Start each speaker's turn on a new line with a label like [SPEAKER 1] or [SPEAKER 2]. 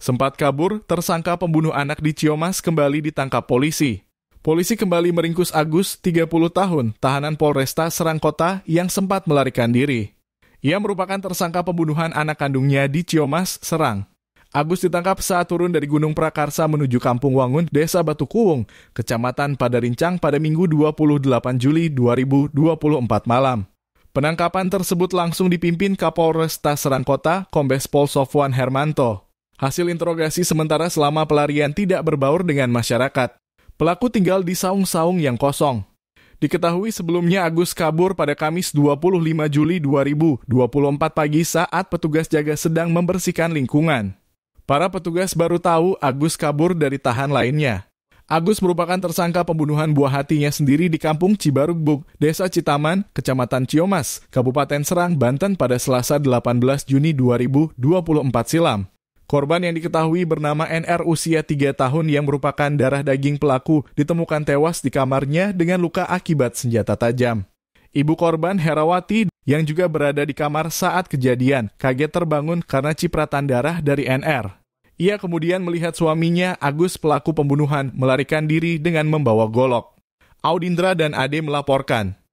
[SPEAKER 1] Sempat kabur, tersangka pembunuh anak di Ciomas kembali ditangkap polisi. Polisi kembali meringkus Agus, 30 tahun, tahanan Polresta Serang Kota yang sempat melarikan diri. Ia merupakan tersangka pembunuhan anak kandungnya di Ciomas, Serang. Agus ditangkap saat turun dari Gunung Prakarsa menuju Kampung Wangun, Desa Batu Kuwung, Kecamatan Padarincang pada Minggu 28 Juli 2024 malam. Penangkapan tersebut langsung dipimpin Kapolresta Serang Kota, Kombes Pol Sofwan Hermanto. Hasil interogasi sementara selama pelarian tidak berbaur dengan masyarakat. Pelaku tinggal di saung-saung yang kosong. Diketahui sebelumnya Agus kabur pada Kamis 25 Juli 2024 pagi saat petugas jaga sedang membersihkan lingkungan. Para petugas baru tahu Agus kabur dari tahan lainnya. Agus merupakan tersangka pembunuhan buah hatinya sendiri di kampung Cibarugbuk, Desa Citaman, Kecamatan Ciomas, Kabupaten Serang, Banten pada Selasa 18 Juni 2024 silam. Korban yang diketahui bernama NR usia 3 tahun yang merupakan darah daging pelaku ditemukan tewas di kamarnya dengan luka akibat senjata tajam. Ibu korban Herawati yang juga berada di kamar saat kejadian kaget terbangun karena cipratan darah dari NR. Ia kemudian melihat suaminya, Agus pelaku pembunuhan, melarikan diri dengan membawa golok. Audindra dan Ade melaporkan,